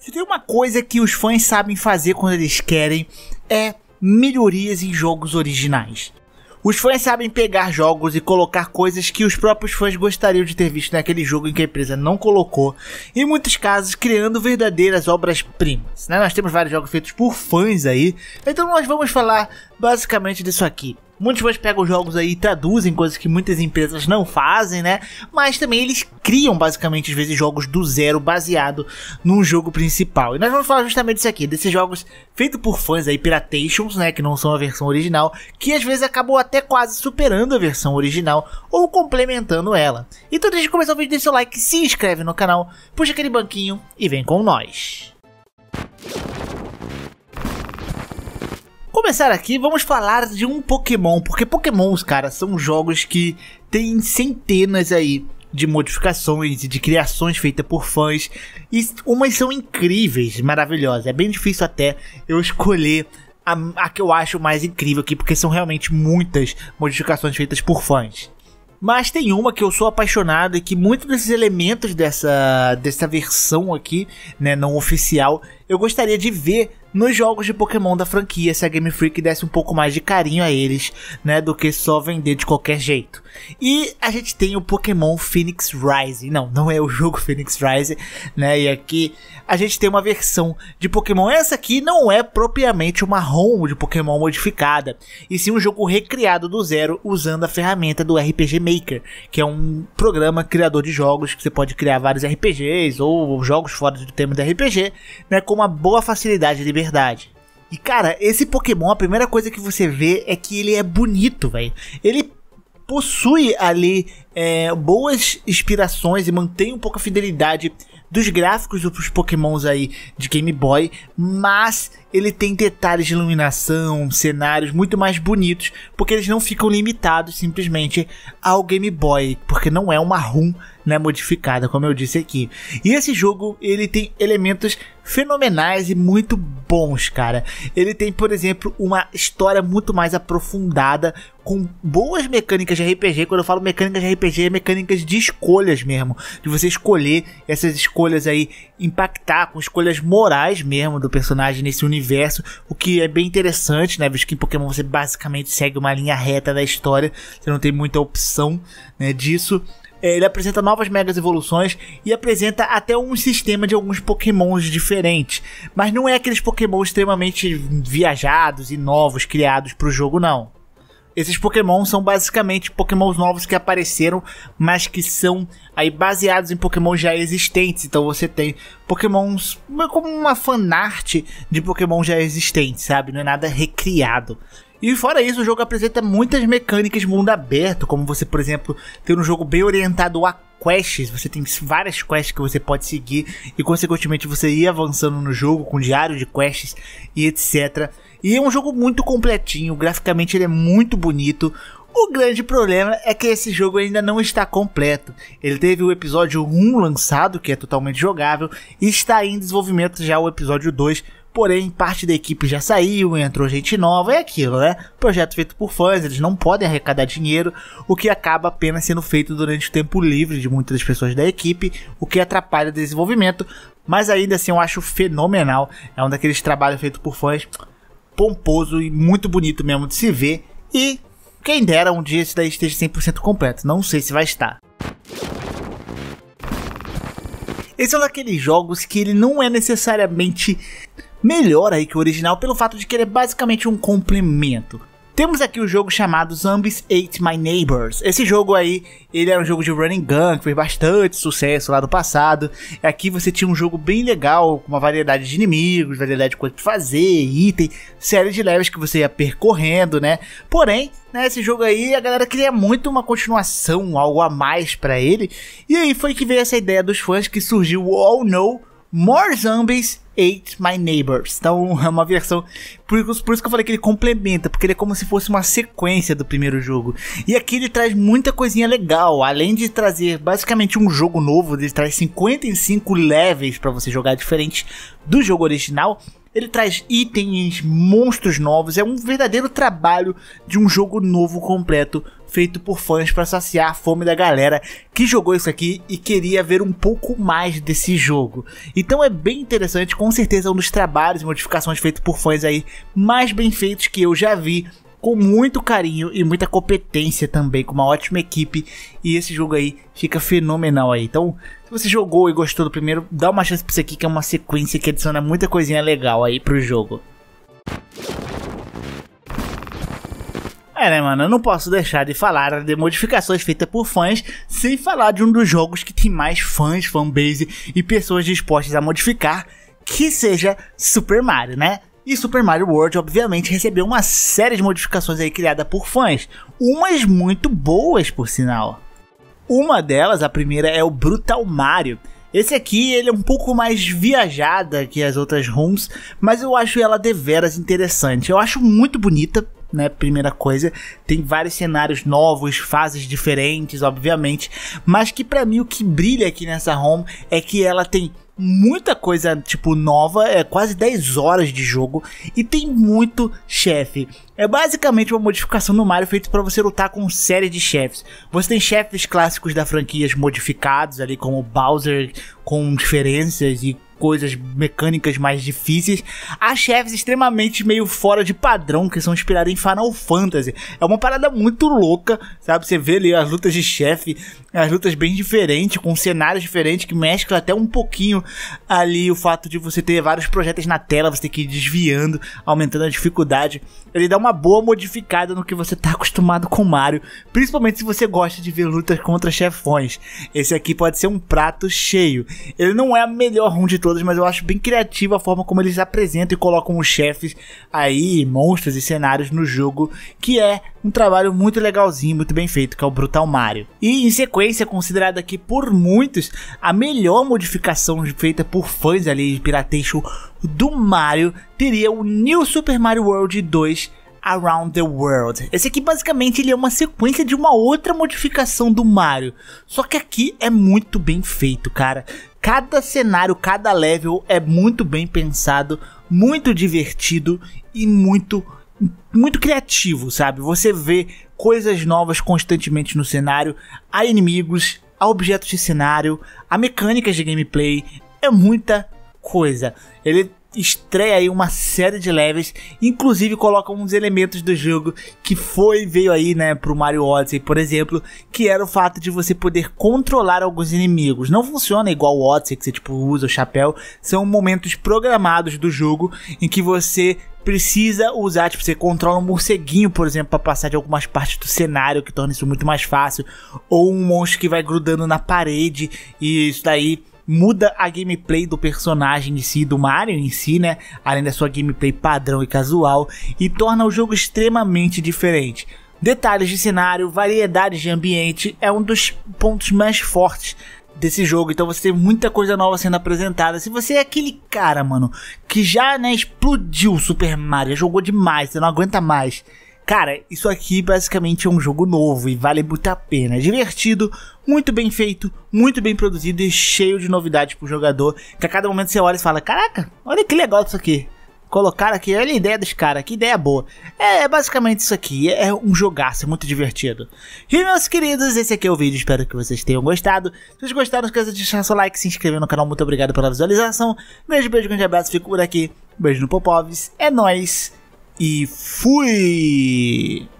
Se tem uma coisa que os fãs sabem fazer quando eles querem, é melhorias em jogos originais. Os fãs sabem pegar jogos e colocar coisas que os próprios fãs gostariam de ter visto naquele jogo em que a empresa não colocou, em muitos casos criando verdadeiras obras-primas. Né? Nós temos vários jogos feitos por fãs aí, então nós vamos falar basicamente disso aqui. Muitos fãs pegam jogos aí e traduzem coisas que muitas empresas não fazem, né? Mas também eles criam basicamente às vezes jogos do zero baseado num jogo principal. E nós vamos falar justamente disso aqui, desses jogos feitos por fãs aí, Piratations, né, que não são a versão original, que às vezes acabou até quase superando a versão original ou complementando ela. Então deixa de começar o vídeo, deixa seu like, se inscreve no canal, puxa aquele banquinho e vem com nós. Começar aqui, vamos falar de um Pokémon, porque Pokémons, cara, são jogos que tem centenas aí de modificações e de criações feitas por fãs. E umas são incríveis, maravilhosas. É bem difícil até eu escolher a, a que eu acho mais incrível aqui, porque são realmente muitas modificações feitas por fãs. Mas tem uma que eu sou apaixonado e que muitos desses elementos dessa, dessa versão aqui, né, não oficial, eu gostaria de ver nos jogos de Pokémon da franquia se a Game Freak desse um pouco mais de carinho a eles, né, do que só vender de qualquer jeito. E a gente tem o Pokémon Phoenix Rising, não, não é o jogo Phoenix Rising, né, e aqui a gente tem uma versão de Pokémon, essa aqui não é propriamente uma ROM de Pokémon modificada, e sim um jogo recriado do zero usando a ferramenta do RPG Maker, que é um programa criador de jogos que você pode criar vários RPGs ou jogos fora do tema do RPG, né, com uma boa facilidade de verdade. E cara, esse Pokémon, a primeira coisa que você vê é que ele é bonito, velho. Ele possui ali é, boas inspirações e mantém um pouco a fidelidade dos gráficos dos Pokémons aí de Game Boy, mas ele tem detalhes de iluminação, cenários muito mais bonitos, porque eles não ficam limitados simplesmente ao Game Boy, porque não é uma ROM né, modificada, como eu disse aqui. E esse jogo ele tem elementos fenomenais e muito bons, cara. Ele tem, por exemplo, uma história muito mais aprofundada com boas mecânicas de RPG. Quando eu falo mecânicas de RPG RPG, mecânicas de escolhas mesmo, de você escolher essas escolhas aí impactar com escolhas morais mesmo do personagem nesse universo, o que é bem interessante, né? Visto que em Pokémon você basicamente segue uma linha reta da história, você não tem muita opção, né, disso é, ele apresenta novas megas evoluções e apresenta até um sistema de alguns pokémons diferentes. Mas não é aqueles pokémons extremamente viajados e novos criados para o jogo, não. Esses Pokémon são basicamente Pokémons novos que apareceram, mas que são aí baseados em Pokémon já existentes. Então você tem Pokémons é como uma fanart de Pokémon já existentes, sabe? Não é nada recriado. E fora isso, o jogo apresenta muitas mecânicas de mundo aberto, como você, por exemplo, ter um jogo bem orientado a quests, você tem várias quests que você pode seguir e consequentemente você ir avançando no jogo com diário de quests e etc e é um jogo muito completinho, graficamente ele é muito bonito. O grande problema é que esse jogo ainda não está completo. Ele teve o episódio 1 lançado, que é totalmente jogável, e está em desenvolvimento já o episódio 2, Porém, parte da equipe já saiu, entrou gente nova, é aquilo, né? Projeto feito por fãs, eles não podem arrecadar dinheiro, o que acaba apenas sendo feito durante o tempo livre de muitas das pessoas da equipe, o que atrapalha o desenvolvimento. Mas ainda assim eu acho fenomenal. É um daqueles trabalhos feitos por fãs pomposo e muito bonito mesmo de se ver. E quem dera um dia esse daí esteja 100% completo. Não sei se vai estar. Esse é um daqueles jogos que ele não é necessariamente melhor aí que o original pelo fato de que ele é basicamente um complemento. Temos aqui o um jogo chamado Zombies Ate My Neighbors. Esse jogo aí, ele era é um jogo de running gun que fez bastante sucesso lá do passado. Aqui você tinha um jogo bem legal, com uma variedade de inimigos, variedade de coisas pra fazer, item, série de levels que você ia percorrendo, né? Porém, né, esse jogo aí, a galera queria muito uma continuação, algo a mais para ele. E aí foi que veio essa ideia dos fãs que surgiu o All oh No, More Zombies Ate My Neighbors. Então é uma versão. Por, por isso que eu falei que ele complementa, porque ele é como se fosse uma sequência do primeiro jogo. E aqui ele traz muita coisinha legal. Além de trazer basicamente um jogo novo, ele traz 55 levels para você jogar diferente do jogo original. Ele traz itens, monstros novos. É um verdadeiro trabalho de um jogo novo completo feito por fãs para saciar a fome da galera que jogou isso aqui e queria ver um pouco mais desse jogo. Então é bem interessante, com certeza é um dos trabalhos e modificações feitos por fãs aí mais bem feitos que eu já vi com muito carinho e muita competência também, com uma ótima equipe. E esse jogo aí fica fenomenal aí. Então, se você jogou e gostou do primeiro, dá uma chance para isso aqui, que é uma sequência que adiciona muita coisinha legal aí pro jogo. É, né, mano? Eu não posso deixar de falar de modificações feitas por fãs sem falar de um dos jogos que tem mais fãs, fanbase e pessoas dispostas a modificar, que seja Super Mario, né? E Super Mario World, obviamente, recebeu uma série de modificações aí criada por fãs, umas muito boas, por sinal. Uma delas, a primeira, é o Brutal Mario. Esse aqui ele é um pouco mais viajada que as outras ROMs, mas eu acho ela deveras interessante. Eu acho muito bonita, né? Primeira coisa. Tem vários cenários novos, fases diferentes, obviamente. Mas que para mim o que brilha aqui nessa ROM é que ela tem muita coisa, tipo, nova, é quase 10 horas de jogo e tem muito chefe. É basicamente uma modificação no Mario feita para você lutar com série de chefes. Você tem chefes clássicos da franquia modificados ali, como Bowser, com diferenças e coisas mecânicas mais difíceis, há chefes extremamente meio fora de padrão que são inspirados em Final Fantasy. É uma parada muito louca, sabe? Você vê ali as lutas de chefe, as lutas bem diferentes, com cenários diferentes que mescla até um pouquinho ali o fato de você ter vários projetos na tela, você ter que ir desviando, aumentando a dificuldade. Ele dá uma boa modificada no que você tá acostumado com Mario, principalmente se você gosta de ver lutas contra chefões. Esse aqui pode ser um prato cheio. Ele não é a melhor run de todas, mas eu acho bem criativa a forma como eles apresentam e colocam os chefes aí, monstros e cenários no jogo, que é um trabalho muito legalzinho, muito bem feito, que é o Brutal Mario. E em sequência, considerada aqui por muitos a melhor modificação feita por fãs ali de Pirateixo do Mario, teria o New Super Mario World 2 Around the World. Esse aqui basicamente ele é uma sequência de uma outra modificação do Mario. Só que aqui é muito bem feito, cara. Cada cenário, cada level é muito bem pensado, muito divertido e muito muito criativo, sabe? Você vê coisas novas constantemente no cenário, há inimigos, há objetos de cenário, há mecânicas de gameplay, é muita coisa. Ele estreia aí uma série de levels, inclusive coloca uns elementos do jogo que foi veio aí, né, pro Mario Odyssey, por exemplo, que era o fato de você poder controlar alguns inimigos. Não funciona igual o Odyssey que você tipo usa o chapéu, são momentos programados do jogo em que você precisa usar, tipo, você controla um morceguinho, por exemplo, para passar de algumas partes do cenário, que torna isso muito mais fácil, ou um monstro que vai grudando na parede e isso daí muda a gameplay do personagem em si, do Mario em si, né? Além da sua gameplay padrão e casual, e torna o jogo extremamente diferente. Detalhes de cenário, variedades de ambiente é um dos pontos mais fortes desse jogo. Então você tem muita coisa nova sendo apresentada. Se você é aquele cara, mano, que já, né, explodiu Super Mario, jogou demais, você não aguenta mais. Cara, isso aqui basicamente é um jogo novo e vale muito a pena. É divertido, muito bem feito, muito bem produzido e cheio de novidades pro jogador. Que a cada momento você olha e fala: Caraca, olha que legal isso aqui colocaram aqui. Olha a ideia dos caras, que ideia boa. É, é, basicamente isso aqui, é um jogaço é muito divertido. E meus queridos, esse aqui é o vídeo, espero que vocês tenham gostado. Se vocês gostaram, não esqueça de deixar seu like, se inscrever no canal, muito obrigado pela visualização. Beijo, beijo, grande abraço, fico por aqui. Beijo no Popovs, é nóis e fui!